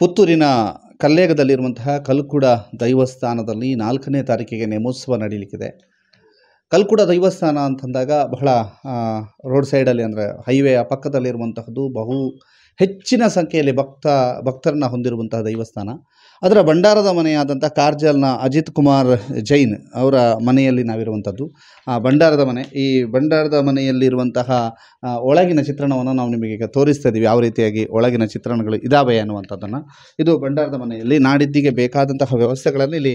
ಪುತ್ತೂರಿನ ಕಲ್ಲೇಗದಲ್ಲಿರುವಂತಹ ಕಲ್ಕುಡ ದೈವಸ್ಥಾನದಲ್ಲಿ ನಾಲ್ಕನೇ ತಾರೀಕಿಗೆ ನೇಮೋತ್ಸವ ನಡೀಲಿಕ್ಕಿದೆ ಕಲ್ಕುಡ ದೈವಸ್ಥಾನ ಅಂತಂದಾಗ ಬಹಳ ರೋಡ್ ಸೈಡಲ್ಲಿ ಅಂದರೆ ಹೈವೇಯ ಪಕ್ಕದಲ್ಲಿರುವಂತಹದ್ದು ಬಹು ಹೆಚ್ಚಿನ ಸಂಖ್ಯೆಯಲ್ಲಿ ಭಕ್ತ ಭಕ್ತರನ್ನ ಹೊಂದಿರುವಂತಹ ದೈವಸ್ಥಾನ ಅದರ ಭಂಡಾರದ ಮನೆಯಾದಂಥ ಕಾರ್ಜಲ್ನ ಅಜಿತ್ ಕುಮಾರ್ ಜೈನ್ ಅವರ ಮನೆಯಲ್ಲಿ ನಾವಿರುವಂಥದ್ದು ಆ ಭಂಡಾರದ ಮನೆ ಈ ಭಂಡಾರದ ಮನೆಯಲ್ಲಿರುವಂತಹ ಒಳಗಿನ ಚಿತ್ರಣವನ್ನು ನಾವು ನಿಮಗೆ ಈಗ ತೋರಿಸ್ತಾ ಇದ್ದೀವಿ ಯಾವ ರೀತಿಯಾಗಿ ಒಳಗಿನ ಚಿತ್ರಣಗಳು ಇದಾವೆ ಅನ್ನುವಂಥದ್ದನ್ನು ಇದು ಭಂಡಾರದ ಮನೆಯಲ್ಲಿ ನಾಡಿದ್ದಿಗೆ ಬೇಕಾದಂತಹ ವ್ಯವಸ್ಥೆಗಳನ್ನು ಇಲ್ಲಿ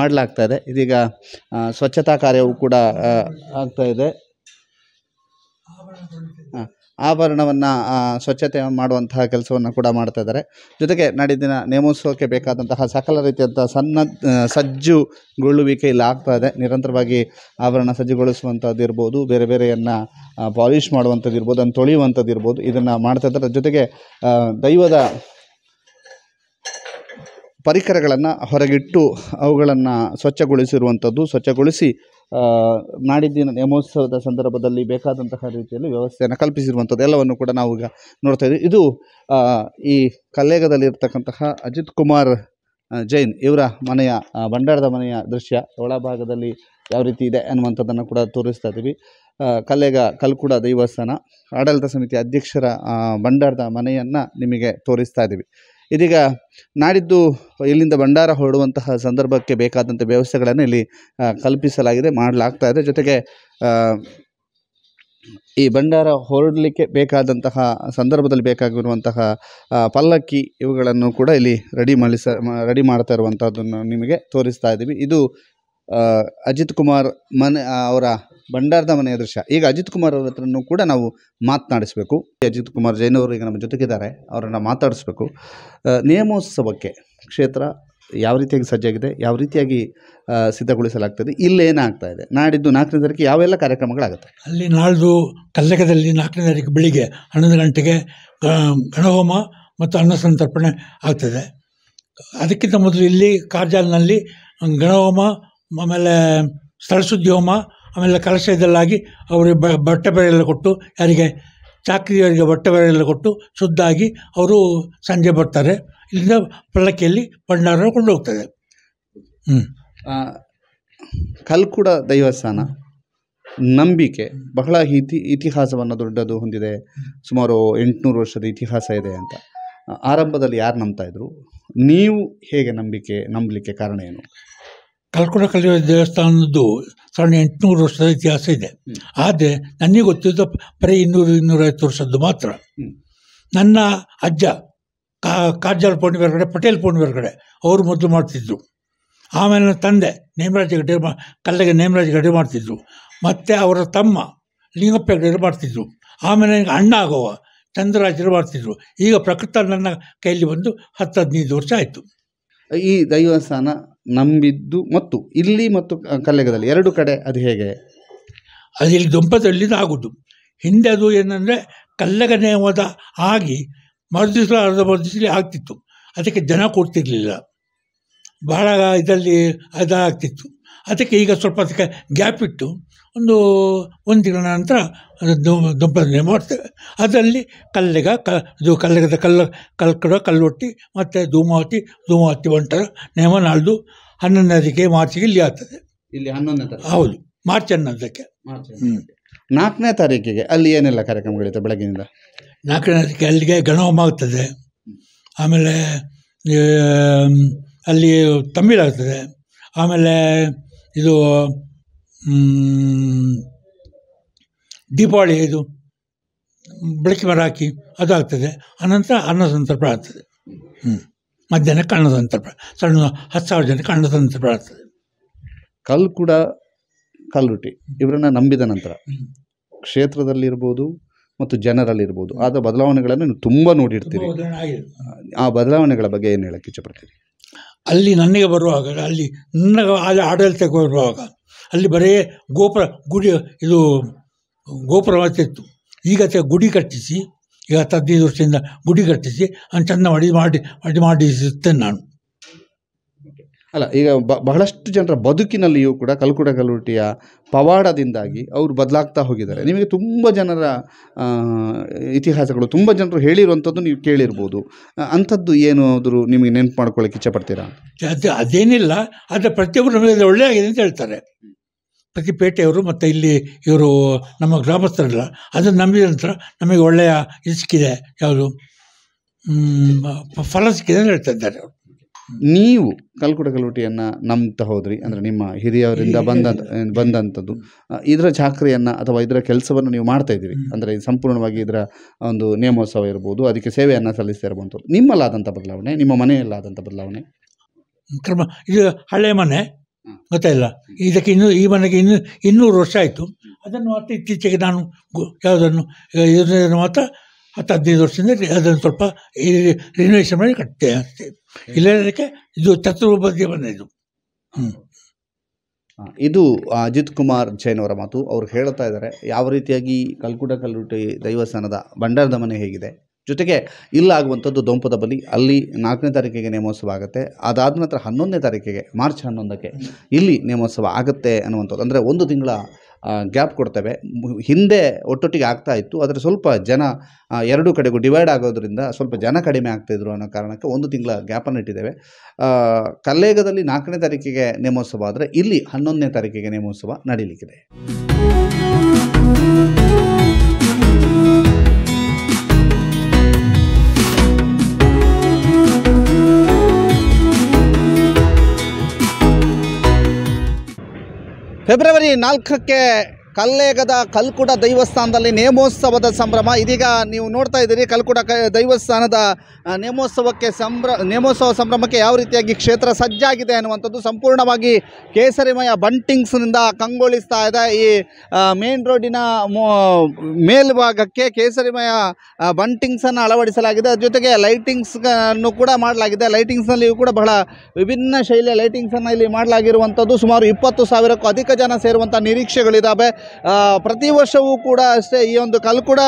ಮಾಡಲಾಗ್ತಾ ಇದೆ ಇದೀಗ ಸ್ವಚ್ಛತಾ ಕಾರ್ಯವೂ ಕೂಡ ಆಗ್ತಾ ಇದೆ ಹಾಂ ಆಭರಣವನ್ನು ಸ್ವಚ್ಛತೆ ಮಾಡುವಂತಹ ಕೆಲಸವನ್ನು ಕೂಡ ಮಾಡ್ತಾ ಇದ್ದಾರೆ ಜೊತೆಗೆ ನಾಡಿದ್ದಿನ ನೇಮೋತ್ಸವಕ್ಕೆ ಬೇಕಾದಂತಹ ಸಕಲ ರೀತಿಯಾದಂಥ ಸನ್ನ ಸಜ್ಜುಗೊಳ್ಳುವಿಕೆ ಇಲ್ಲಿ ಆಗ್ತಾ ಇದೆ ನಿರಂತರವಾಗಿ ಆವರಣ ಸಜ್ಜುಗೊಳಿಸುವಂಥದ್ದು ಇರ್ಬೋದು ಬೇರೆ ಬೇರೆಯನ್ನು ಪಾಲಿಷ್ ಮಾಡುವಂಥದ್ದು ಇರ್ಬೋದು ಅದನ್ನು ತೊಳೆಯುವಂಥದ್ದು ಇರ್ಬೋದು ಇದನ್ನು ಮಾಡ್ತಾ ಇದ್ದಾರೆ ಜೊತೆಗೆ ದೈವದ ಪರಿಕರಗಳನ್ನು ಹೊರಗಿಟ್ಟು ಅವುಗಳನ್ನು ಸ್ವಚ್ಛಗೊಳಿಸಿರುವಂಥದ್ದು ಸ್ವಚ್ಛಗೊಳಿಸಿ ನಾಡಿದ್ದಿನ ನೇಮೋತ್ಸವದ ಸಂದರ್ಭದಲ್ಲಿ ಬೇಕಾದಂತಹ ರೀತಿಯಲ್ಲಿ ವ್ಯವಸ್ಥೆಯನ್ನು ಕಲ್ಪಿಸಿರುವಂಥದ್ದು ಎಲ್ಲವನ್ನು ಕೂಡ ನಾವು ಈಗ ನೋಡ್ತಾ ಇದ್ದೀವಿ ಇದು ಈ ಕಲ್ಲೇಗದಲ್ಲಿರ್ತಕ್ಕಂತಹ ಅಜಿತ್ ಕುಮಾರ್ ಜೈನ್ ಇವರ ಮನೆಯ ಭಂಡಾರದ ಮನೆಯ ದೃಶ್ಯ ಒಳಭಾಗದಲ್ಲಿ ಯಾವ ರೀತಿ ಇದೆ ಅನ್ನುವಂಥದ್ದನ್ನು ಕೂಡ ತೋರಿಸ್ತಾ ಇದ್ದೀವಿ ಕಲ್ಲೇಗ ಕಲ್ಕುಡ ದೇವಸ್ಥಾನ ಆಡಳಿತ ಸಮಿತಿ ಅಧ್ಯಕ್ಷರ ಭಂಡಾರದ ಮನೆಯನ್ನು ನಿಮಗೆ ತೋರಿಸ್ತಾ ಇದ್ದೀವಿ ಇದೀಗ ನಾಡಿದ್ದು ಇಲ್ಲಿಂದ ಭಂಡಾರ ಹೊರಡುವಂತಹ ಸಂದರ್ಭಕ್ಕೆ ಬೇಕಾದಂಥ ವ್ಯವಸ್ಥೆಗಳನ್ನು ಇಲ್ಲಿ ಕಲ್ಪಿಸಲಾಗಿದೆ ಮಾಡಲಾಗ್ತಾ ಇದೆ ಜೊತೆಗೆ ಈ ಭಂಡಾರ ಹೊರಡಲಿಕ್ಕೆ ಬೇಕಾದಂತಹ ಸಂದರ್ಭದಲ್ಲಿ ಬೇಕಾಗಿರುವಂತಹ ಪಲ್ಲಕ್ಕಿ ಇವುಗಳನ್ನು ಕೂಡ ಇಲ್ಲಿ ರೆಡಿ ಮಾಡಿಸ ರೆಡಿ ಮಾಡ್ತಾ ಇರುವಂಥದ್ದನ್ನು ನಿಮಗೆ ತೋರಿಸ್ತಾ ಇದ್ದೀವಿ ಇದು ಅಜಿತ್ ಕುಮಾರ್ ಮನೆ ಅವರ ಭಂಡಾರದ ಮನೆಯ ದೃಶ್ಯ ಈಗ ಅಜಿತ್ ಕುಮಾರ್ ಅವರ ಹತ್ರನೂ ಕೂಡ ನಾವು ಮಾತನಾಡಿಸಬೇಕು ಅಜಿತ್ ಕುಮಾರ್ ಜೈನ್ ಅವರು ಈಗ ನಮ್ಮ ಜೊತೆಗಿದ್ದಾರೆ ಅವರನ್ನು ಮಾತಾಡಿಸ್ಬೇಕು ನಿಯಮೋತ್ಸವಕ್ಕೆ ಕ್ಷೇತ್ರ ಯಾವ ರೀತಿಯಾಗಿ ಸಜ್ಜಾಗಿದೆ ಯಾವ ರೀತಿಯಾಗಿ ಸಿದ್ಧಗೊಳಿಸಲಾಗ್ತದೆ ಏನಾಗ್ತಾ ಇದೆ ನಾಡಿದ್ದು ನಾಲ್ಕನೇ ತಾರೀಕು ಯಾವೆಲ್ಲ ಕಾರ್ಯಕ್ರಮಗಳಾಗುತ್ತೆ ಅಲ್ಲಿ ನಾಳ್ದು ಕಲ್ಲಕದಲ್ಲಿ ನಾಲ್ಕನೇ ತಾರೀಕು ಬೆಳಿಗ್ಗೆ ಹನ್ನೊಂದು ಗಂಟೆಗೆ ಗಣಹೋಮ ಮತ್ತು ಅನ್ನ ಸಂತರ್ಪಣೆ ಆಗ್ತದೆ ಅದಕ್ಕಿಂತ ಮೊದಲು ಇಲ್ಲಿ ಕಾರ್ಜಾಲ್ನಲ್ಲಿ ಗಣಹೋಮ ಆಮೇಲೆ ಸುದ್ಯೋಮ ಆಮೇಲೆ ಕಲಶ ಇದ್ದಲ್ಲಾಗಿ ಅವರಿಗೆ ಬಟ್ಟೆ ಬೆಳೆಯಲ್ಲ ಕೊಟ್ಟು ಯಾರಿಗೆ ಚಾಕ್ರಿಯವರಿಗೆ ಬಟ್ಟೆ ಬೆಳೆಯಲ್ಲ ಕೊಟ್ಟು ಶುದ್ಧಾಗಿ ಅವರು ಸಂಜೆ ಬರ್ತಾರೆ ಇಲ್ಲಿಂದ ಪಲ್ಲಕ್ಕಿಯಲ್ಲಿ ಭಂಡಾರ ಕೊಂಡು ಹೋಗ್ತದೆ ಹ್ಞೂ ಕಲ್ಕುಡ ದೈವಸ್ಥಾನ ನಂಬಿಕೆ ಬಹಳ ಇತಿ ಇತಿಹಾಸವನ್ನು ದೊಡ್ಡದು ಹೊಂದಿದೆ ಸುಮಾರು ಎಂಟುನೂರು ವರ್ಷದ ಇತಿಹಾಸ ಇದೆ ಅಂತ ಆರಂಭದಲ್ಲಿ ಯಾರು ನಂಬ್ತಾ ಇದ್ರು ನೀವು ಹೇಗೆ ನಂಬಿಕೆ ನಂಬಲಿಕ್ಕೆ ಕಾರಣ ಏನು ಕಲ್ಕುಡ ಕಲಿಯುವ ದೇವಸ್ಥಾನದ್ದು ಸಣ್ಣ ಎಂಟುನೂರು ವರ್ಷದ ಇತಿಹಾಸ ಇದೆ ಆದರೆ ನನಗೆ ಗೊತ್ತಿದ್ದ ಬರೀ ಇನ್ನೂರು ಇನ್ನೂರೈವತ್ತು ವರ್ಷದ್ದು ಮಾತ್ರ ನನ್ನ ಅಜ್ಜ ಕಾ ಕಾಜಾಲ್ ಹೊರಗಡೆ ಪಟೇಲ್ ಹೊರಗಡೆ ಅವರು ಮೊದಲು ಮಾಡ್ತಿದ್ರು ಆಮೇಲೆ ನನ್ನ ತಂದೆ ನೇಮರಾಜ ಗಡ್ಡೆ ಮಾ ನೇಮರಾಜ್ ನೇಮರಾಜ ಗಡ್ಡೆ ಮಾಡ್ತಿದ್ದರು ಮತ್ತು ಅವರ ತಮ್ಮ ಲಿಂಗಪ್ಪ ಗಡ್ಡೆ ಮಾಡ್ತಿದ್ದರು ಆಮೇಲೆ ನನಗೆ ಅಣ್ಣ ಆಗೋವ ಚಂದ್ರರಾಜರು ಮಾಡ್ತಿದ್ರು ಈಗ ಪ್ರಕೃತ ನನ್ನ ಕೈಯಲ್ಲಿ ಬಂದು ಹತ್ತು ಹದಿನೈದು ವರ್ಷ ಆಯಿತು ಈ ದೈವಸ್ಥಾನ ನಂಬಿದ್ದು ಮತ್ತು ಇಲ್ಲಿ ಮತ್ತು ಕಲ್ಲಗದಲ್ಲಿ ಎರಡು ಕಡೆ ಅದು ಹೇಗೆ ಅದು ಇಲ್ಲಿ ದೊಂಪದಲ್ಲಿ ಆಗೋದು ಹಿಂದೆ ಅದು ಏನಂದರೆ ಕಲ್ಲಗ ನೇಮದ ಆಗಿ ಮರುದಿಸಲು ಅರ್ಧ ಮರುದಿಸಲಿ ಆಗ್ತಿತ್ತು ಅದಕ್ಕೆ ಜನ ಕೊಡ್ತಿರ್ಲಿಲ್ಲ ಬಹಳ ಇದರಲ್ಲಿ ಅದಾಗ್ತಿತ್ತು ಅದಕ್ಕೆ ಈಗ ಸ್ವಲ್ಪ ಅದಕ್ಕೆ ಗ್ಯಾಪ್ ಇಟ್ಟು ಒಂದು ಒಂದು ತಿಂಗಳ ನಂತರ ದುಂಪದನೆ ಮಾಡ್ತೇವೆ ಅದರಲ್ಲಿ ಕಲ್ಲಿಗ ಕ ಇದು ಕಲ್ಲಿಗದ ಕಲ್ಲು ಕಲ್ಕಡ ಕಲ್ಲೊಟ್ಟಿ ಮತ್ತು ಧೂಮಾವತಿ ಧೂಮಾವತಿ ಒಂಟರ ನೇಮ ನಾಳ್ದು ಹನ್ನೊಂದಕ್ಕೆ ಮಾರ್ಚಿಗೆ ಇಲ್ಲಿ ಆಗ್ತದೆ ಇಲ್ಲಿ ಹನ್ನೊಂದನೇ ಹೌದು ಮಾರ್ಚ್ ಹನ್ನೊಂದಕ್ಕೆ ನಾಲ್ಕನೇ ತಾರೀಕಿಗೆ ಅಲ್ಲಿ ಏನೆಲ್ಲ ಕಾರ್ಯಕ್ರಮಗಳಿರುತ್ತೆ ಬೆಳಗಿನಿಂದ ನಾಲ್ಕನೇ ತಾರೀಕಿಗೆ ಅಲ್ಲಿಗೆ ಗಣಹೋಮ ಆಗ್ತದೆ ಆಮೇಲೆ ಅಲ್ಲಿ ತಂಬಿಲಾಗ್ತದೆ ಆಮೇಲೆ ಇದು ದೀಪಾವಳಿ ಇದು ಬೆಳಕಿ ಮರ ಹಾಕಿ ಅದಾಗ್ತದೆ ಅನಂತರ ಅನ್ನ ಸಂತರ್ಪ ಆಗ್ತದೆ ಹ್ಞೂ ಮಧ್ಯಾಹ್ನ ಅನ್ನ ಸಂತರ್ಪ ಸಣ್ಣ ಹತ್ತು ಸಾವಿರ ಜನಕ್ಕೆ ಅನ್ನ ಸಂತರ್ಪ ಆಗ್ತದೆ ಕಲ್ ಕೂಡ ಕಲ್ಲುಟಿ ಇವರನ್ನ ನಂಬಿದ ನಂತರ ಕ್ಷೇತ್ರದಲ್ಲಿರ್ಬೋದು ಮತ್ತು ಜನರಲ್ಲಿರ್ಬೋದು ಆದ ಬದಲಾವಣೆಗಳನ್ನು ನೀವು ತುಂಬ ನೋಡಿರ್ತೀರಿ ಆ ಬದಲಾವಣೆಗಳ ಬಗ್ಗೆ ಏನು ಹೇಳಕ್ಕೆ ಇಚ್ಛಪಡ್ತೀರಿ ಅಲ್ಲಿ ನನಗೆ ಬರುವಾಗ ಅಲ್ಲಿ ನನ್ನ ಆಡಳಿತಕ್ಕೆ ಬರುವಾಗ ಅಲ್ಲಿ ಬರೀ ಗೋಪುರ ಗುಡಿ ಇದು ಗೋಪುರ ಇತ್ತು ಈಗ ಗುಡಿ ಕಟ್ಟಿಸಿ ಈಗ ಹತ್ತು ದೃಷ್ಟಿಯಿಂದ ವರ್ಷದಿಂದ ಗುಡಿ ಕಟ್ಟಿಸಿ ಅದನ್ನು ಚೆಂದ ಮಾಡಿ ಮಾಡಿ ಮಾಡಿ ಮಾಡಿಸುತ್ತೇನೆ ನಾನು ಅಲ್ಲ ಈಗ ಬಹಳಷ್ಟು ಜನರ ಬದುಕಿನಲ್ಲಿಯೂ ಕೂಡ ಕಲ್ಕುಡ ಕಲುಟಿಯ ಪವಾಡದಿಂದಾಗಿ ಅವರು ಬದಲಾಗ್ತಾ ಹೋಗಿದ್ದಾರೆ ನಿಮಗೆ ತುಂಬ ಜನರ ಇತಿಹಾಸಗಳು ತುಂಬ ಜನರು ಹೇಳಿರುವಂಥದ್ದು ನೀವು ಕೇಳಿರ್ಬೋದು ಅಂಥದ್ದು ಏನಾದರೂ ನಿಮಗೆ ನೆನಪು ಮಾಡ್ಕೊಳ್ಳೋಕೆ ಇಚ್ಛೆ ಪಡ್ತೀರಾ ಅದೇನಿಲ್ಲ ಆದರೆ ಪ್ರತಿಯೊಬ್ಬರು ನಮಗೆ ಒಳ್ಳೆಯ ಆಗಿದೆ ಅಂತ ಹೇಳ್ತಾರೆ ಪೇಟೆಯವರು ಮತ್ತು ಇಲ್ಲಿ ಇವರು ನಮ್ಮ ಗ್ರಾಮಸ್ಥರಲ್ಲ ಅದನ್ನು ನಂಬಿದ ನಂತರ ನಮಗೆ ಒಳ್ಳೆಯ ಇದು ಸಿಕ್ಕಿದೆ ಯಾವುದು ಫಲ ಸಿಕ್ಕಿದೆ ಅಂತ ಹೇಳ್ತಾ ಇದ್ದಾರೆ ಅವರು ನೀವು ಕಲ್ಕುಟ ಕಲೋಟಿಯನ್ನು ನಂಬ್ತಾ ಹೋದ್ರಿ ಅಂದರೆ ನಿಮ್ಮ ಹಿರಿಯವರಿಂದ ಬಂದ ಬಂದಂಥದ್ದು ಇದರ ಚಾಕ್ರಿಯನ್ನು ಅಥವಾ ಇದರ ಕೆಲಸವನ್ನು ನೀವು ಮಾಡ್ತಾ ಇದ್ದೀರಿ ಅಂದರೆ ಸಂಪೂರ್ಣವಾಗಿ ಇದರ ಒಂದು ನಿಯಮೋತ್ಸವ ಇರ್ಬೋದು ಅದಕ್ಕೆ ಸೇವೆಯನ್ನು ಸಲ್ಲಿಸ್ತಾ ಇರುವಂಥದ್ದು ನಿಮ್ಮಲ್ಲಾದಂಥ ಬದಲಾವಣೆ ನಿಮ್ಮ ಮನೆಯಲ್ಲಾದಂಥ ಬದಲಾವಣೆ ಕ್ರಮ ಇದು ಹಳೆಯ ಮನೆ ಗೊತ್ತಾಯಿಲ್ಲ ಇದಕ್ಕೆ ಇನ್ನೂ ಈ ಮನೆಗೆ ಇನ್ನೂ ಇನ್ನೂರು ವರ್ಷ ಆಯಿತು ಅದನ್ನು ಮಾತ್ರ ಇತ್ತೀಚೆಗೆ ನಾನು ಯಾವುದನ್ನು ಇದನ್ನು ಮಾತ್ರ ಹತ್ತು ಹದಿನೈದು ವರ್ಷದಿಂದ ಅದನ್ನು ಸ್ವಲ್ಪ ರಿನೋವೇಷನ್ ಮಾಡಿ ಕಟ್ಟೆ ಅಷ್ಟೇ ಇಲ್ಲದಕ್ಕೆ ಇದು ಚತುರ್ಭದ್ಯ ಮನೆ ಇದು ಹ್ಞೂ ಇದು ಅಜಿತ್ ಕುಮಾರ್ ಜೈನ್ ಅವರ ಮಾತು ಅವ್ರು ಹೇಳ್ತಾ ಇದ್ದಾರೆ ಯಾವ ರೀತಿಯಾಗಿ ಕಲ್ಕುಟ ಕಲ್ಲುಟಿ ದೈವಸ್ಥಾನದ ಭಂಡಾರದ ಮನೆ ಹೇಗಿದೆ ಜೊತೆಗೆ ಇಲ್ಲಾಗುವಂಥದ್ದು ದೊಂಪದ ಬಲಿ ಅಲ್ಲಿ ನಾಲ್ಕನೇ ತಾರೀಕಿಗೆ ನೇಮೋತ್ಸವ ಆಗುತ್ತೆ ಅದಾದ ನಂತರ ಹನ್ನೊಂದನೇ ತಾರೀಕಿಗೆ ಮಾರ್ಚ್ ಹನ್ನೊಂದಕ್ಕೆ ಇಲ್ಲಿ ನೇಮೋತ್ಸವ ಆಗುತ್ತೆ ಅನ್ನುವಂಥದ್ದು ಅಂದರೆ ಒಂದು ತಿಂಗಳ ಗ್ಯಾಪ್ ಕೊಡ್ತೇವೆ ಹಿಂದೆ ಒಟ್ಟೊಟ್ಟಿಗೆ ಆಗ್ತಾ ಇತ್ತು ಆದರೆ ಸ್ವಲ್ಪ ಜನ ಎರಡು ಕಡೆಗೂ ಡಿವೈಡ್ ಆಗೋದ್ರಿಂದ ಸ್ವಲ್ಪ ಜನ ಕಡಿಮೆ ಆಗ್ತಾಯಿದ್ರು ಅನ್ನೋ ಕಾರಣಕ್ಕೆ ಒಂದು ತಿಂಗಳ ಗ್ಯಾಪನ್ನು ಇಟ್ಟಿದ್ದೇವೆ ಕಲ್ಲೇಗದಲ್ಲಿ ನಾಲ್ಕನೇ ತಾರೀಕಿಗೆ ನೇಮೋತ್ಸವ ಆದರೆ ಇಲ್ಲಿ ಹನ್ನೊಂದನೇ ತಾರೀಕಿಗೆ ನೇಮೋತ್ಸವ ನಡೀಲಿಕ್ಕಿದೆ फेब्रवरी नाक के ಕಲ್ಲೇಗದ ಕಲ್ಕುಡ ದೈವಸ್ಥಾನದಲ್ಲಿ ನೇಮೋತ್ಸವದ ಸಂಭ್ರಮ ಇದೀಗ ನೀವು ನೋಡ್ತಾ ಇದ್ದೀರಿ ಕಲ್ಕುಡ ಕ ದೈವಸ್ಥಾನದ ನೇಮೋತ್ಸವಕ್ಕೆ ಸಂಭ್ರ ನೇಮೋತ್ಸವ ಸಂಭ್ರಮಕ್ಕೆ ಯಾವ ರೀತಿಯಾಗಿ ಕ್ಷೇತ್ರ ಸಜ್ಜಾಗಿದೆ ಅನ್ನುವಂಥದ್ದು ಸಂಪೂರ್ಣವಾಗಿ ಕೇಸರಿಮಯ ಬಂಟಿಂಗ್ಸ್ನಿಂದ ಕಂಗೊಳಿಸ್ತಾ ಇದೆ ಈ ಮೇನ್ ರೋಡಿನ ಮೇಲ್ಭಾಗಕ್ಕೆ ಕೇಸರಿಮಯ ಬಂಟಿಂಗ್ಸನ್ನು ಅಳವಡಿಸಲಾಗಿದೆ ಅದ್ರ ಜೊತೆಗೆ ಲೈಟಿಂಗ್ಸ್ಗನ್ನು ಕೂಡ ಮಾಡಲಾಗಿದೆ ಲೈಟಿಂಗ್ಸ್ನಲ್ಲಿಯೂ ಕೂಡ ಬಹಳ ವಿಭಿನ್ನ ಶೈಲಿಯ ಲೈಟಿಂಗ್ಸನ್ನು ಇಲ್ಲಿ ಮಾಡಲಾಗಿರುವಂಥದ್ದು ಸುಮಾರು ಇಪ್ಪತ್ತು ಸಾವಿರಕ್ಕೂ ಅಧಿಕ ಜನ ಸೇರುವಂಥ ನಿರೀಕ್ಷೆಗಳಿದ್ದಾವೆ ಪ್ರತಿ ವರ್ಷವೂ ಕೂಡ ಅಷ್ಟೇ ಈ ಒಂದು ಕಲ್ಕುಡ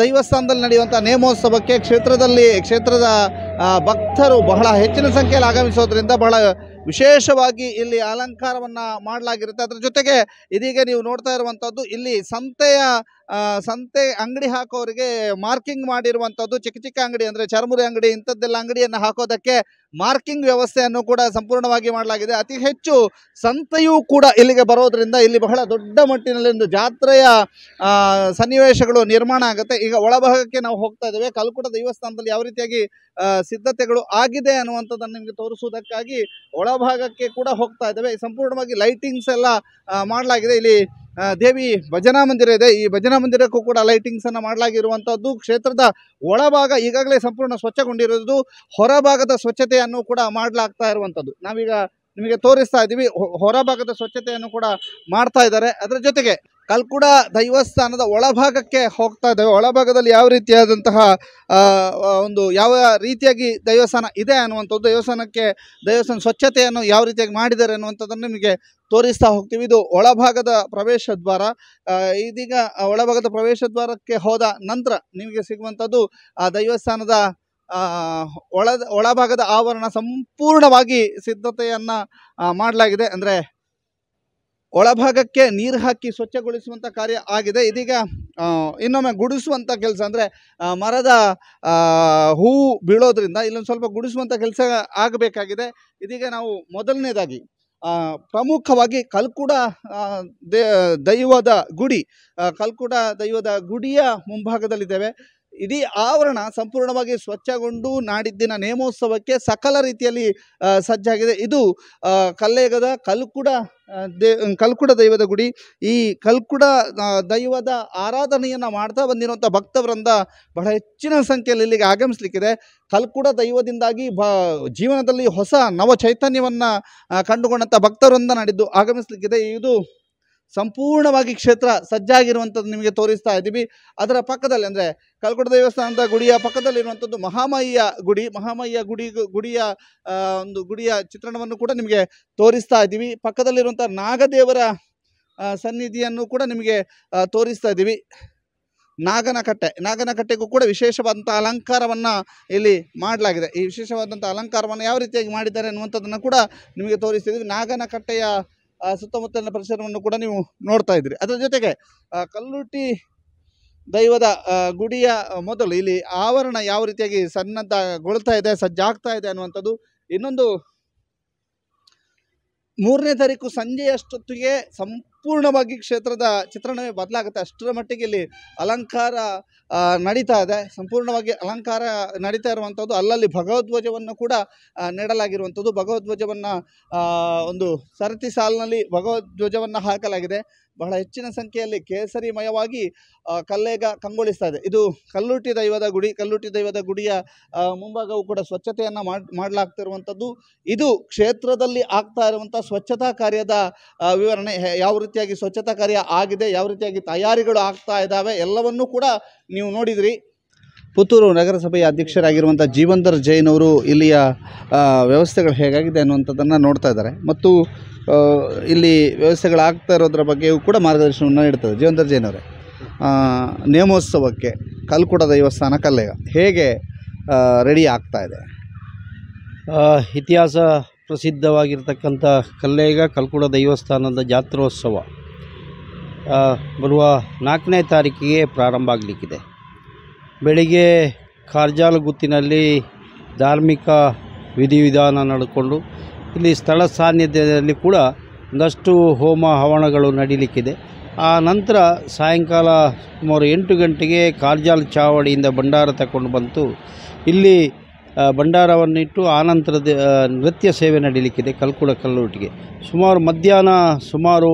ದೈವಸ್ಥಾನದಲ್ಲಿ ನಡೆಯುವಂಥ ನೇಮೋತ್ಸವಕ್ಕೆ ಕ್ಷೇತ್ರದಲ್ಲಿ ಕ್ಷೇತ್ರದ ಭಕ್ತರು ಬಹಳ ಹೆಚ್ಚಿನ ಸಂಖ್ಯೆಯಲ್ಲಿ ಆಗಮಿಸೋದ್ರಿಂದ ಬಹಳ ವಿಶೇಷವಾಗಿ ಇಲ್ಲಿ ಅಲಂಕಾರವನ್ನು ಮಾಡಲಾಗಿರುತ್ತೆ ಅದರ ಜೊತೆಗೆ ಇದೀಗ ನೀವು ನೋಡ್ತಾ ಇರುವಂಥದ್ದು ಇಲ್ಲಿ ಸಂತೆಯ ಸಂತೆ ಅಂಗಡಿ ಹಾಕೋರಿಗೆ ಮಾರ್ಕಿಂಗ್ ಮಾಡಿರುವಂಥದ್ದು ಚಿಕ್ಕ ಚಿಕ್ಕ ಅಂಗಡಿ ಅಂದರೆ ಚರ್ಮುರಿ ಅಂಗಡಿ ಇಂಥದ್ದೆಲ್ಲ ಅಂಗಡಿಯನ್ನು ಹಾಕೋದಕ್ಕೆ ಮಾರ್ಕಿಂಗ್ ವ್ಯವಸ್ಥೆಯನ್ನು ಕೂಡ ಸಂಪೂರ್ಣವಾಗಿ ಮಾಡಲಾಗಿದೆ ಅತಿ ಹೆಚ್ಚು ಸಂತೆಯೂ ಕೂಡ ಇಲ್ಲಿಗೆ ಬರೋದರಿಂದ ಇಲ್ಲಿ ಬಹಳ ದೊಡ್ಡ ಮಟ್ಟಿನಲ್ಲಿ ಒಂದು ಜಾತ್ರೆಯ ಸನ್ನಿವೇಶಗಳು ನಿರ್ಮಾಣ ಆಗುತ್ತೆ ಈಗ ಒಳಭಾಗಕ್ಕೆ ನಾವು ಹೋಗ್ತಾ ಇದ್ದೇವೆ ಕಲ್ಕುಟ ದೇವಸ್ಥಾನದಲ್ಲಿ ಯಾವ ರೀತಿಯಾಗಿ ಸಿದ್ಧತೆಗಳು ಆಗಿದೆ ಅನ್ನುವಂಥದ್ದನ್ನು ನಿಮಗೆ ತೋರಿಸುವುದಕ್ಕಾಗಿ ಒಳ ಕೆಳಭಾಗಕ್ಕೆ ಕೂಡ ಹೋಗ್ತಾ ಇದ್ದಾವೆ ಸಂಪೂರ್ಣವಾಗಿ ಲೈಟಿಂಗ್ಸ್ ಎಲ್ಲ ಮಾಡಲಾಗಿದೆ ಇಲ್ಲಿ ದೇವಿ ಭಜನಾ ಮಂದಿರ ಇದೆ ಈ ಭಜನಾ ಮಂದಿರಕ್ಕೂ ಕೂಡ ಲೈಟಿಂಗ್ಸ್ ಅನ್ನು ಮಾಡಲಾಗಿರುವಂಥದ್ದು ಕ್ಷೇತ್ರದ ಒಳಭಾಗ ಈಗಾಗಲೇ ಸಂಪೂರ್ಣ ಸ್ವಚ್ಛಗೊಂಡಿರೋದು ಹೊರಭಾಗದ ಸ್ವಚ್ಛತೆಯನ್ನು ಕೂಡ ಮಾಡಲಾಗ್ತಾ ಇರುವಂಥದ್ದು ನಾವೀಗ ನಿಮಗೆ ತೋರಿಸ್ತಾ ಇದ್ದೀವಿ ಹೊರಭಾಗದ ಸ್ವಚ್ಛತೆಯನ್ನು ಕೂಡ ಮಾಡ್ತಾ ಇದ್ದಾರೆ ಅದರ ಜೊತೆಗೆ ಕಲ್ಕುಡ ದೈವಸ್ಥಾನದ ಒಳಭಾಗಕ್ಕೆ ಹೋಗ್ತಾ ಇದ್ದೇವೆ ಒಳಭಾಗದಲ್ಲಿ ಯಾವ ರೀತಿಯಾದಂತಹ ಒಂದು ಯಾವ ರೀತಿಯಾಗಿ ದೈವಸ್ಥಾನ ಇದೆ ಅನ್ನುವಂಥದ್ದು ದೇವಸ್ಥಾನಕ್ಕೆ ದೈವಸ್ಥಾನ ಸ್ವಚ್ಛತೆಯನ್ನು ಯಾವ ರೀತಿಯಾಗಿ ಮಾಡಿದ್ದಾರೆ ಅನ್ನುವಂಥದ್ದನ್ನು ನಿಮಗೆ ತೋರಿಸ್ತಾ ಹೋಗ್ತೀವಿ ಇದು ಒಳಭಾಗದ ಪ್ರವೇಶ ದ್ವಾರ ಇದೀಗ ಒಳಭಾಗದ ಪ್ರವೇಶ ದ್ವಾರಕ್ಕೆ ಹೋದ ನಂತರ ನಿಮಗೆ ಸಿಗುವಂಥದ್ದು ಆ ದೈವಸ್ಥಾನದ ಒಳದ ಒಳಭಾಗದ ಆವರಣ ಸಂಪೂರ್ಣವಾಗಿ ಸಿದ್ಧತೆಯನ್ನು ಮಾಡಲಾಗಿದೆ ಅಂದರೆ ಒಳಭಾಗಕ್ಕೆ ನೀರು ಹಾಕಿ ಸ್ವಚ್ಛಗೊಳಿಸುವಂಥ ಕಾರ್ಯ ಆಗಿದೆ ಇದೀಗ ಇನ್ನೊಮ್ಮೆ ಗುಡಿಸುವಂಥ ಕೆಲಸ ಅಂದರೆ ಮರದ ಹೂವು ಬೀಳೋದ್ರಿಂದ ಇಲ್ಲೊಂದು ಸ್ವಲ್ಪ ಗುಡಿಸುವಂಥ ಕೆಲಸ ಆಗಬೇಕಾಗಿದೆ ಇದೀಗ ನಾವು ಮೊದಲನೇದಾಗಿ ಪ್ರಮುಖವಾಗಿ ಕಲ್ಕುಡ ದೇ ದೈವದ ಗುಡಿ ಕಲ್ಕುಡ ದೈವದ ಗುಡಿಯ ಮುಂಭಾಗದಲ್ಲಿದ್ದೇವೆ ಇಡೀ ಆವರಣ ಸಂಪೂರ್ಣವಾಗಿ ಸ್ವಚ್ಛಗೊಂಡು ನಾಡಿದ್ದಿನ ನೇಮೋತ್ಸವಕ್ಕೆ ಸಕಲ ರೀತಿಯಲ್ಲಿ ಸಜ್ಜಾಗಿದೆ ಇದು ಕಲ್ಲೇಗದ ಕಲ್ಕುಡ ದೇ ಕಲ್ಕುಡ ದೈವದ ಗುಡಿ ಈ ಕಲ್ಕುಡ ದೈವದ ಆರಾಧನೆಯನ್ನು ಮಾಡ್ತಾ ಬಂದಿರುವಂಥ ಭಕ್ತವೃಂದ ಬಹಳ ಹೆಚ್ಚಿನ ಸಂಖ್ಯೆಯಲ್ಲಿ ಇಲ್ಲಿಗೆ ಆಗಮಿಸಲಿಕ್ಕಿದೆ ಕಲ್ಕುಡ ದೈವದಿಂದಾಗಿ ಬ ಜೀವನದಲ್ಲಿ ಹೊಸ ನವ ಚೈತನ್ಯವನ್ನು ಕಂಡುಕೊಂಡಂಥ ಭಕ್ತವೃಂದ ನಾಡಿದ್ದು ಆಗಮಿಸಲಿಕ್ಕಿದೆ ಇದು ಸಂಪೂರ್ಣವಾಗಿ ಕ್ಷೇತ್ರ ಸಜ್ಜಾಗಿರುವಂಥದ್ದು ನಿಮಗೆ ತೋರಿಸ್ತಾ ಇದ್ದೀವಿ ಅದರ ಪಕ್ಕದಲ್ಲಿ ಅಂದರೆ ಕಲ್ಕುಟ ದೇವಸ್ಥಾನದ ಗುಡಿಯ ಪಕ್ಕದಲ್ಲಿರುವಂಥದ್ದು ಮಹಾಮಯ್ಯ ಗುಡಿ ಮಹಾಮಯ್ಯ ಗುಡಿ ಗುಡಿಯ ಒಂದು ಗುಡಿಯ ಚಿತ್ರಣವನ್ನು ಕೂಡ ನಿಮಗೆ ತೋರಿಸ್ತಾ ಇದ್ದೀವಿ ಪಕ್ಕದಲ್ಲಿರುವಂಥ ನಾಗದೇವರ ಸನ್ನಿಧಿಯನ್ನು ಕೂಡ ನಿಮಗೆ ತೋರಿಸ್ತಾ ಇದ್ದೀವಿ ನಾಗನಕಟ್ಟೆ ನಾಗನಕಟ್ಟೆಗೂ ಕೂಡ ವಿಶೇಷವಾದಂಥ ಅಲಂಕಾರವನ್ನು ಇಲ್ಲಿ ಮಾಡಲಾಗಿದೆ ಈ ವಿಶೇಷವಾದಂಥ ಅಲಂಕಾರವನ್ನು ಯಾವ ರೀತಿಯಾಗಿ ಮಾಡಿದ್ದಾರೆ ಅನ್ನುವಂಥದ್ದನ್ನು ಕೂಡ ನಿಮಗೆ ತೋರಿಸ್ತಿದ್ದೀವಿ ನಾಗನ ಕಟ್ಟೆಯ ಸುತ್ತಮುತ್ತಲಿನ ಪರಿಸರವನ್ನು ಕೂಡ ನೀವು ನೋಡ್ತಾ ಇದ್ರಿ ಅದರ ಜೊತೆಗೆ ಕಲ್ಲುಟಿ ದೈವದ ಗುಡಿಯ ಮೊದಲು ಇಲ್ಲಿ ಆವರಣ ಯಾವ ರೀತಿಯಾಗಿ ಗೊಳ್ತಾ ಇದೆ ಸಜ್ಜಾಗ್ತಾ ಇದೆ ಅನ್ನುವಂಥದ್ದು ಇನ್ನೊಂದು ಮೂರನೇ ತಾರೀಕು ಸಂಜೆಯಷ್ಟೊತ್ತಿಗೆ ಸಂ ಸಂಪೂರ್ಣವಾಗಿ ಕ್ಷೇತ್ರದ ಚಿತ್ರಣವೇ ಬದಲಾಗುತ್ತೆ ಅಷ್ಟರ ಮಟ್ಟಿಗೆ ಇಲ್ಲಿ ಅಲಂಕಾರ ನಡೀತಾ ಇದೆ ಸಂಪೂರ್ಣವಾಗಿ ಅಲಂಕಾರ ನಡೀತಾ ಇರುವಂಥದ್ದು ಅಲ್ಲಲ್ಲಿ ಭಗವಧ್ವಜವನ್ನು ಕೂಡ ನೆಡಲಾಗಿರುವಂಥದ್ದು ಭಗವಧ್ವಜವನ್ನು ಒಂದು ಸರತಿ ಸಾಲಿನಲ್ಲಿ ಭಗವದ್ವಜವನ್ನು ಹಾಕಲಾಗಿದೆ ಬಹಳ ಹೆಚ್ಚಿನ ಸಂಖ್ಯೆಯಲ್ಲಿ ಕೇಸರಿಮಯವಾಗಿ ಕಲ್ಲೇಗ ಕಂಗೊಳಿಸ್ತಾ ಇದೆ ಇದು ಕಲ್ಲುಟಿ ದೈವದ ಗುಡಿ ಕಲ್ಲುಟಿ ದೈವದ ಗುಡಿಯ ಮುಂಭಾಗವು ಕೂಡ ಸ್ವಚ್ಛತೆಯನ್ನು ಮಾಡಿ ಮಾಡಲಾಗ್ತಿರುವಂಥದ್ದು ಇದು ಕ್ಷೇತ್ರದಲ್ಲಿ ಆಗ್ತಾ ಇರುವಂಥ ಸ್ವಚ್ಛತಾ ಕಾರ್ಯದ ವಿವರಣೆ ಯಾವ ರೀತಿ ರೀತಿಯಾಗಿ ಸ್ವಚ್ಛತಾ ಕಾರ್ಯ ಆಗಿದೆ ಯಾವ ರೀತಿಯಾಗಿ ತಯಾರಿಗಳು ಆಗ್ತಾ ಇದ್ದಾವೆ ಎಲ್ಲವನ್ನೂ ಕೂಡ ನೀವು ನೋಡಿದಿರಿ ಪುತ್ತೂರು ನಗರಸಭೆಯ ಅಧ್ಯಕ್ಷರಾಗಿರುವಂಥ ಜೀವಂದರ್ ಜೈನ್ ಅವರು ಇಲ್ಲಿಯ ವ್ಯವಸ್ಥೆಗಳು ಹೇಗಾಗಿದೆ ಅನ್ನುವಂಥದ್ದನ್ನು ನೋಡ್ತಾ ಇದ್ದಾರೆ ಮತ್ತು ಇಲ್ಲಿ ವ್ಯವಸ್ಥೆಗಳಾಗ್ತಾ ಇರೋದ್ರ ಬಗ್ಗೆಯೂ ಕೂಡ ಮಾರ್ಗದರ್ಶನವನ್ನು ನೀಡ್ತದೆ ಜೀವಂದರ್ ಜೈನ್ ಅವರೇ ನೇಮೋತ್ಸವಕ್ಕೆ ಕಲ್ಕುಡ ದೇವಸ್ಥಾನ ಕಲ್ಲೇಗ ಹೇಗೆ ರೆಡಿ ಆಗ್ತಾ ಇದೆ ಇತಿಹಾಸ ಪ್ರಸಿದ್ಧವಾಗಿರತಕ್ಕಂಥ ಕಲ್ಲೇಗ ಕಲ್ಕುಡ ದೈವಸ್ಥಾನದ ಜಾತ್ರೋತ್ಸವ ಬರುವ ನಾಲ್ಕನೇ ತಾರೀಕಿಗೆ ಪ್ರಾರಂಭ ಆಗಲಿಕ್ಕಿದೆ ಬೆಳಿಗ್ಗೆ ಗುತ್ತಿನಲ್ಲಿ ಧಾರ್ಮಿಕ ವಿಧಿವಿಧಾನ ನಡೆದುಕೊಂಡು ಇಲ್ಲಿ ಸ್ಥಳ ಸಾನ್ನಿಧ್ಯದಲ್ಲಿ ಕೂಡ ಒಂದಷ್ಟು ಹೋಮ ಹವಣಗಳು ನಡೀಲಿಕ್ಕಿದೆ ಆ ನಂತರ ಸಾಯಂಕಾಲ ಸುಮಾರು ಎಂಟು ಗಂಟೆಗೆ ಕಾರ್ಜಾಲ ಚಾವಡಿಯಿಂದ ಭಂಡಾರ ತಗೊಂಡು ಬಂತು ಇಲ್ಲಿ ಭಂಡಾರವನ್ನಿಟ್ಟು ಆನಂತರದ ನೃತ್ಯ ಸೇವೆ ನಡೀಲಿಕ್ಕಿದೆ ಕಲ್ಕುಳ ಕಲ್ಲೂಟಿಗೆ ಸುಮಾರು ಮಧ್ಯಾಹ್ನ ಸುಮಾರು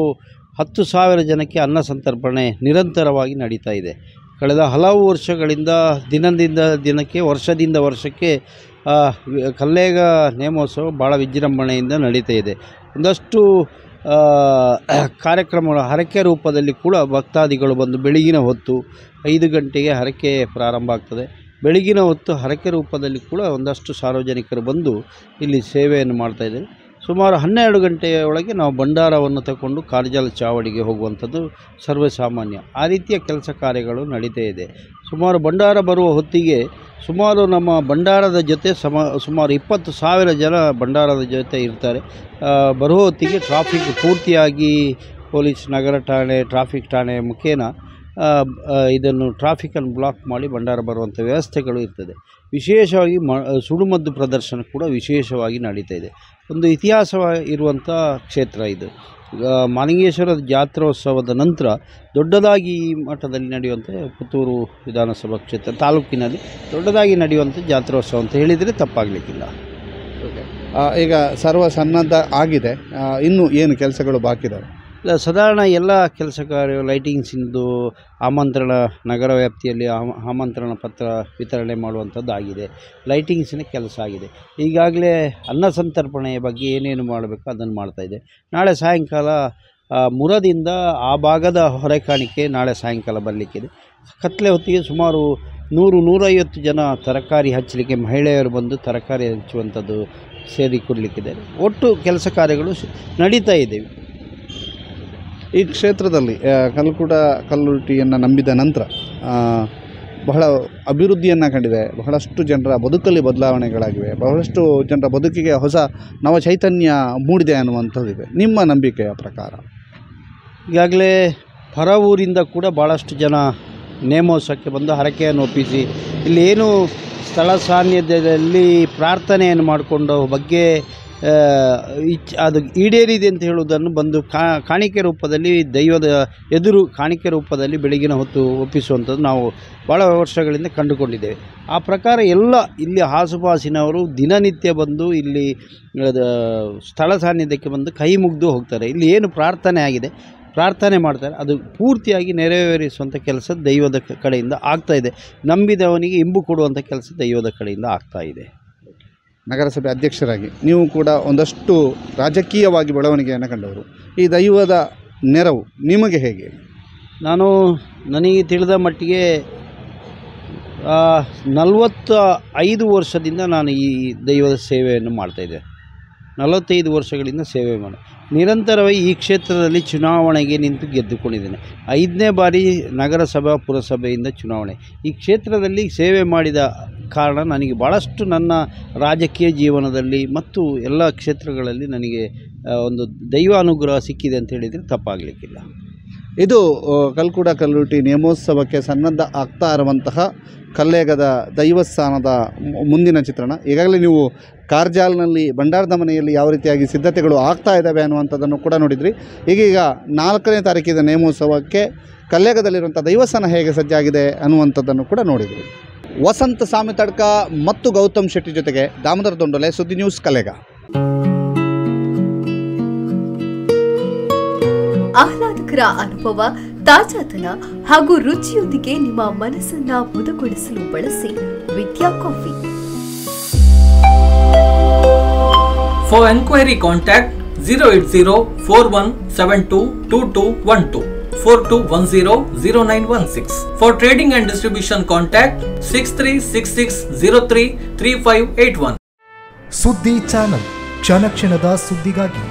ಹತ್ತು ಸಾವಿರ ಜನಕ್ಕೆ ಅನ್ನ ಸಂತರ್ಪಣೆ ನಿರಂತರವಾಗಿ ನಡೀತಾ ಇದೆ ಕಳೆದ ಹಲವು ವರ್ಷಗಳಿಂದ ದಿನದಿಂದ ದಿನಕ್ಕೆ ವರ್ಷದಿಂದ ವರ್ಷಕ್ಕೆ ಕಲ್ಲೇಗ ನೇಮೋತ್ಸವ ಭಾಳ ವಿಜೃಂಭಣೆಯಿಂದ ನಡೀತಾ ಇದೆ ಒಂದಷ್ಟು ಕಾರ್ಯಕ್ರಮಗಳು ಹರಕೆ ರೂಪದಲ್ಲಿ ಕೂಡ ಭಕ್ತಾದಿಗಳು ಬಂದು ಬೆಳಗಿನ ಹೊತ್ತು ಐದು ಗಂಟೆಗೆ ಹರಕೆ ಪ್ರಾರಂಭ ಆಗ್ತದೆ ಬೆಳಗಿನ ಹೊತ್ತು ಹರಕೆ ರೂಪದಲ್ಲಿ ಕೂಡ ಒಂದಷ್ಟು ಸಾರ್ವಜನಿಕರು ಬಂದು ಇಲ್ಲಿ ಸೇವೆಯನ್ನು ಇದ್ದಾರೆ ಸುಮಾರು ಹನ್ನೆರಡು ಗಂಟೆಯ ಒಳಗೆ ನಾವು ಭಂಡಾರವನ್ನು ತಗೊಂಡು ಕಾರ್ಜಾಲ ಚಾವಡಿಗೆ ಹೋಗುವಂಥದ್ದು ಸರ್ವೇಸಾಮಾನ್ಯ ಆ ರೀತಿಯ ಕೆಲಸ ಕಾರ್ಯಗಳು ನಡೀತಾ ಇದೆ ಸುಮಾರು ಭಂಡಾರ ಬರುವ ಹೊತ್ತಿಗೆ ಸುಮಾರು ನಮ್ಮ ಭಂಡಾರದ ಜೊತೆ ಸಮ ಸುಮಾರು ಇಪ್ಪತ್ತು ಸಾವಿರ ಜನ ಭಂಡಾರದ ಜೊತೆ ಇರ್ತಾರೆ ಬರುವ ಹೊತ್ತಿಗೆ ಟ್ರಾಫಿಕ್ ಪೂರ್ತಿಯಾಗಿ ಪೊಲೀಸ್ ನಗರ ಠಾಣೆ ಟ್ರಾಫಿಕ್ ಠಾಣೆ ಮುಖೇನ ಇದನ್ನು ಟ್ರಾಫಿಕನ್ನು ಬ್ಲಾಕ್ ಮಾಡಿ ಭಂಡಾರ ಬರುವಂಥ ವ್ಯವಸ್ಥೆಗಳು ಇರ್ತದೆ ವಿಶೇಷವಾಗಿ ಮ ಸುಡುಮದ್ದು ಪ್ರದರ್ಶನ ಕೂಡ ವಿಶೇಷವಾಗಿ ನಡೀತಾ ಇದೆ ಒಂದು ಇತಿಹಾಸ ಇರುವಂಥ ಕ್ಷೇತ್ರ ಇದು ಮಾಲಿಂಗೇಶ್ವರ ಜಾತ್ರೋತ್ಸವದ ನಂತರ ದೊಡ್ಡದಾಗಿ ಈ ಮಠದಲ್ಲಿ ನಡೆಯುವಂಥ ಪುತ್ತೂರು ವಿಧಾನಸಭಾ ಕ್ಷೇತ್ರ ತಾಲೂಕಿನಲ್ಲಿ ದೊಡ್ಡದಾಗಿ ನಡೆಯುವಂಥ ಜಾತ್ರೋತ್ಸವ ಅಂತ ಹೇಳಿದರೆ ತಪ್ಪಾಗಲಿಕ್ಕಿಲ್ಲ ಈಗ ಸರ್ವ ಸನ್ನದ್ಧ ಆಗಿದೆ ಇನ್ನೂ ಏನು ಕೆಲಸಗಳು ಬಾಕಿದ್ದಾವೆ ಸಾಧಾರಣ ಎಲ್ಲ ಕೆಲಸ ಕಾರ್ಯ ಲೈಟಿಂಗ್ಸಿಂದು ಆಮಂತ್ರಣ ನಗರ ವ್ಯಾಪ್ತಿಯಲ್ಲಿ ಆಮಂತ್ರಣ ಪತ್ರ ವಿತರಣೆ ಮಾಡುವಂಥದ್ದು ಆಗಿದೆ ಲೈಟಿಂಗ್ಸಿನ ಕೆಲಸ ಆಗಿದೆ ಈಗಾಗಲೇ ಅನ್ನ ಸಂತರ್ಪಣೆಯ ಬಗ್ಗೆ ಏನೇನು ಮಾಡಬೇಕು ಅದನ್ನು ಮಾಡ್ತಾಯಿದೆ ನಾಳೆ ಸಾಯಂಕಾಲ ಮುರದಿಂದ ಆ ಭಾಗದ ಹೊರೆ ಕಾಣಿಕೆ ನಾಳೆ ಸಾಯಂಕಾಲ ಬರಲಿಕ್ಕಿದೆ ಕತ್ತಲೆ ಹೊತ್ತಿಗೆ ಸುಮಾರು ನೂರು ನೂರೈವತ್ತು ಜನ ತರಕಾರಿ ಹಚ್ಚಲಿಕ್ಕೆ ಮಹಿಳೆಯರು ಬಂದು ತರಕಾರಿ ಹಚ್ಚುವಂಥದ್ದು ಸೇರಿಕೊಡ್ಲಿಕ್ಕಿದೆ ಒಟ್ಟು ಕೆಲಸ ಕಾರ್ಯಗಳು ನಡೀತಾ ಇದ್ದೇವೆ ಈ ಕ್ಷೇತ್ರದಲ್ಲಿ ಕಲ್ಕುಟ ಕಲ್ಲುಟಿಯನ್ನು ನಂಬಿದ ನಂತರ ಬಹಳ ಅಭಿವೃದ್ಧಿಯನ್ನು ಕಂಡಿದೆ ಬಹಳಷ್ಟು ಜನರ ಬದುಕಲ್ಲಿ ಬದಲಾವಣೆಗಳಾಗಿವೆ ಬಹಳಷ್ಟು ಜನರ ಬದುಕಿಗೆ ಹೊಸ ನವ ಚೈತನ್ಯ ಮೂಡಿದೆ ಅನ್ನುವಂಥದ್ದಿದೆ ನಿಮ್ಮ ನಂಬಿಕೆಯ ಪ್ರಕಾರ ಈಗಾಗಲೇ ಹೊರ ಊರಿಂದ ಕೂಡ ಭಾಳಷ್ಟು ಜನ ನೇಮೋತ್ಸವಕ್ಕೆ ಬಂದು ಹರಕೆಯನ್ನು ಒಪ್ಪಿಸಿ ಇಲ್ಲಿ ಏನು ಸ್ಥಳ ಸಾನ್ನಿಧ್ಯದಲ್ಲಿ ಪ್ರಾರ್ಥನೆಯನ್ನು ಮಾಡಿಕೊಂಡು ಬಗ್ಗೆ ಅದು ಈಡೇರಿದೆ ಅಂತ ಹೇಳುವುದನ್ನು ಬಂದು ಕಾಣಿಕೆ ರೂಪದಲ್ಲಿ ದೈವದ ಎದುರು ಕಾಣಿಕೆ ರೂಪದಲ್ಲಿ ಬೆಳಗಿನ ಹೊತ್ತು ಒಪ್ಪಿಸುವಂಥದ್ದು ನಾವು ಭಾಳ ವರ್ಷಗಳಿಂದ ಕಂಡುಕೊಂಡಿದ್ದೇವೆ ಆ ಪ್ರಕಾರ ಎಲ್ಲ ಇಲ್ಲಿ ಆಸುಪಾಸಿನವರು ದಿನನಿತ್ಯ ಬಂದು ಇಲ್ಲಿ ಸ್ಥಳ ಸಾನ್ನಿಧ್ಯಕ್ಕೆ ಬಂದು ಕೈ ಮುಗಿದು ಹೋಗ್ತಾರೆ ಇಲ್ಲಿ ಏನು ಪ್ರಾರ್ಥನೆ ಆಗಿದೆ ಪ್ರಾರ್ಥನೆ ಮಾಡ್ತಾರೆ ಅದು ಪೂರ್ತಿಯಾಗಿ ನೆರವೇರಿಸುವಂಥ ಕೆಲಸ ದೈವದ ಕಡೆಯಿಂದ ಆಗ್ತಾಯಿದೆ ನಂಬಿದವನಿಗೆ ಇಂಬು ಕೊಡುವಂಥ ಕೆಲಸ ದೈವದ ಕಡೆಯಿಂದ ಆಗ್ತಾಯಿದೆ ನಗರಸಭೆ ಅಧ್ಯಕ್ಷರಾಗಿ ನೀವು ಕೂಡ ಒಂದಷ್ಟು ರಾಜಕೀಯವಾಗಿ ಬೆಳವಣಿಗೆಯನ್ನು ಕಂಡವರು ಈ ದೈವದ ನೆರವು ನಿಮಗೆ ಹೇಗೆ ನಾನು ನನಗೆ ತಿಳಿದ ಮಟ್ಟಿಗೆ ನಲವತ್ತ ಐದು ವರ್ಷದಿಂದ ನಾನು ಈ ದೈವದ ಸೇವೆಯನ್ನು ಮಾಡ್ತಾಯಿದ್ದೆ ನಲವತ್ತೈದು ವರ್ಷಗಳಿಂದ ಸೇವೆ ಮಾಡಿ ನಿರಂತರವಾಗಿ ಈ ಕ್ಷೇತ್ರದಲ್ಲಿ ಚುನಾವಣೆಗೆ ನಿಂತು ಗೆದ್ದುಕೊಂಡಿದ್ದೇನೆ ಐದನೇ ಬಾರಿ ನಗರಸಭಾ ಪುರಸಭೆಯಿಂದ ಚುನಾವಣೆ ಈ ಕ್ಷೇತ್ರದಲ್ಲಿ ಸೇವೆ ಮಾಡಿದ ಕಾರಣ ನನಗೆ ಭಾಳಷ್ಟು ನನ್ನ ರಾಜಕೀಯ ಜೀವನದಲ್ಲಿ ಮತ್ತು ಎಲ್ಲ ಕ್ಷೇತ್ರಗಳಲ್ಲಿ ನನಗೆ ಒಂದು ದೈವಾನುಗ್ರಹ ಸಿಕ್ಕಿದೆ ಅಂತ ಹೇಳಿದರೆ ತಪ್ಪಾಗಲಿಕ್ಕಿಲ್ಲ ಇದು ಕಲ್ಕುಡ ಕಲ್ಲೂಟಿ ನೇಮೋತ್ಸವಕ್ಕೆ ಸನ್ನದ್ಧ ಆಗ್ತಾ ಇರುವಂತಹ ಕಲ್ಲೇಗದ ದೈವಸ್ಥಾನದ ಮುಂದಿನ ಚಿತ್ರಣ ಈಗಾಗಲೇ ನೀವು ಕಾರ್ಜಾಲ್ನಲ್ಲಿ ಭಂಡಾರದ ಮನೆಯಲ್ಲಿ ಯಾವ ರೀತಿಯಾಗಿ ಸಿದ್ಧತೆಗಳು ಆಗ್ತಾ ಇದ್ದಾವೆ ಅನ್ನುವಂಥದ್ದನ್ನು ಕೂಡ ನೋಡಿದ್ರಿ ಈಗೀಗ ನಾಲ್ಕನೇ ತಾರೀಕಿನ ನೇಮೋತ್ಸವಕ್ಕೆ ಕಲ್ಲೇಗದಲ್ಲಿರುವಂಥ ದೈವಸ್ಥಾನ ಹೇಗೆ ಸಜ್ಜಾಗಿದೆ ಅನ್ನುವಂಥದ್ದನ್ನು ಕೂಡ ನೋಡಿದ್ರಿ ವಸಂತ ಸಾಮಿ ತಡ್ಕ ಮತ್ತು ಗೌತಮ್ ಶೆಟ್ಟಿ ಜೊತೆಗೆ ದಾಮೋದರ ದೊಂಡೊಲೆ ಸುದ್ದಿ ನ್ಯೂಸ್ ಕಲೆಗ ಆಹ್ಲಾದಕರ ಅನುಭವ ತಾಜಾತನ ಹಾಗೂ ರುಚಿಯೊಂದಿಗೆ ನಿಮ್ಮ ಮನಸ್ಸನ್ನ ಮುದಗೊಳಿಸಲು ಬಳಸಿ Vidya coffee for enquiry contact zero eight zero four one seven two two two one two four two one zero zero nine one six for trading and distribution contact six three six six zero three three five eight one ಸುದ್ದಿ channel ಕ್ಷಣ ಕ್ಷಣದ ಸುದ್ದಿಗಾಗಿ